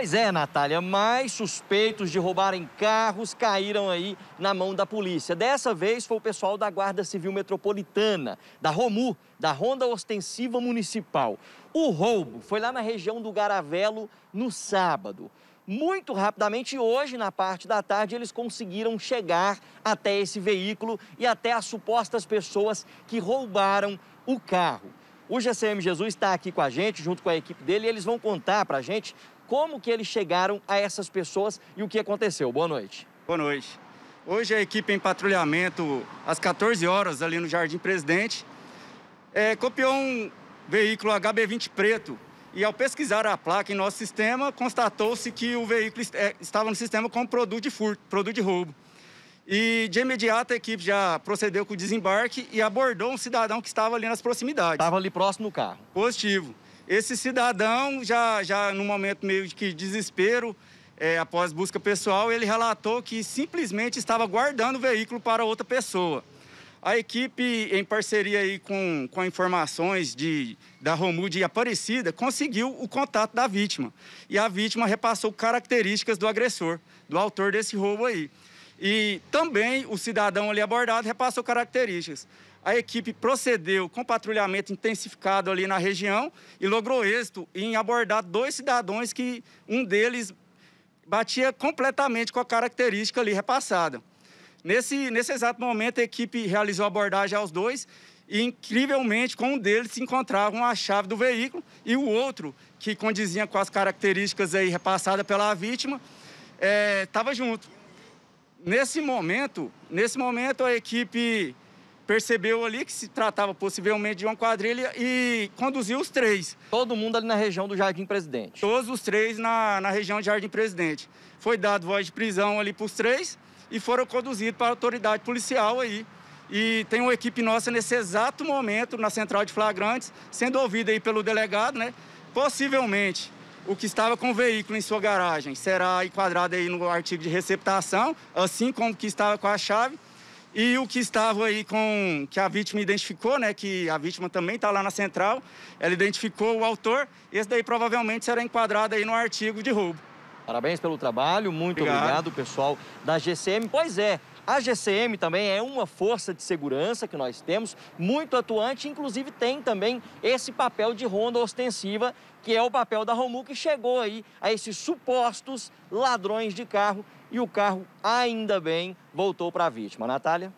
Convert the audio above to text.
Pois é, Natália, mais suspeitos de roubarem carros caíram aí na mão da polícia. Dessa vez foi o pessoal da Guarda Civil Metropolitana, da ROMU, da Ronda Ostensiva Municipal. O roubo foi lá na região do Garavelo no sábado. Muito rapidamente, hoje, na parte da tarde, eles conseguiram chegar até esse veículo e até as supostas pessoas que roubaram o carro. O GCM Jesus está aqui com a gente, junto com a equipe dele, e eles vão contar para a gente como que eles chegaram a essas pessoas e o que aconteceu. Boa noite. Boa noite. Hoje a equipe em patrulhamento, às 14 horas, ali no Jardim Presidente, é, copiou um veículo HB20 preto e ao pesquisar a placa em nosso sistema, constatou-se que o veículo é, estava no sistema com produto de furto, produto de roubo. E de imediato a equipe já procedeu com o desembarque e abordou um cidadão que estava ali nas proximidades. Estava ali próximo do carro. Positivo. Esse cidadão, já, já num momento meio de desespero, é, após busca pessoal, ele relatou que simplesmente estava guardando o veículo para outra pessoa. A equipe, em parceria aí com, com informações de, da Romud e Aparecida, conseguiu o contato da vítima. E a vítima repassou características do agressor, do autor desse roubo aí. E também o cidadão ali abordado repassou características. A equipe procedeu com patrulhamento intensificado ali na região e logrou êxito em abordar dois cidadãos que um deles batia completamente com a característica ali repassada. Nesse, nesse exato momento, a equipe realizou a abordagem aos dois e, incrivelmente, com um deles se encontravam a chave do veículo e o outro, que condizia com as características aí repassadas pela vítima, estava eh, é, junto nesse momento, nesse momento a equipe percebeu ali que se tratava possivelmente de uma quadrilha e conduziu os três. Todo mundo ali na região do Jardim Presidente? Todos os três na, na região do Jardim Presidente. Foi dado voz de prisão ali para os três e foram conduzidos para a autoridade policial aí. E tem uma equipe nossa nesse exato momento na central de flagrantes, sendo ouvida aí pelo delegado, né? Possivelmente o que estava com o veículo em sua garagem será enquadrado aí no artigo de receptação, assim como o que estava com a chave e o que estava aí com que a vítima identificou, né, que a vítima também está lá na central, ela identificou o autor, esse daí provavelmente será enquadrado aí no artigo de roubo. Parabéns pelo trabalho, muito obrigado, obrigado pessoal da GCM. Pois é, a GCM também é uma força de segurança que nós temos, muito atuante, inclusive tem também esse papel de ronda ostensiva, que é o papel da Romu, que chegou aí a esses supostos ladrões de carro e o carro, ainda bem, voltou para a vítima. Natália?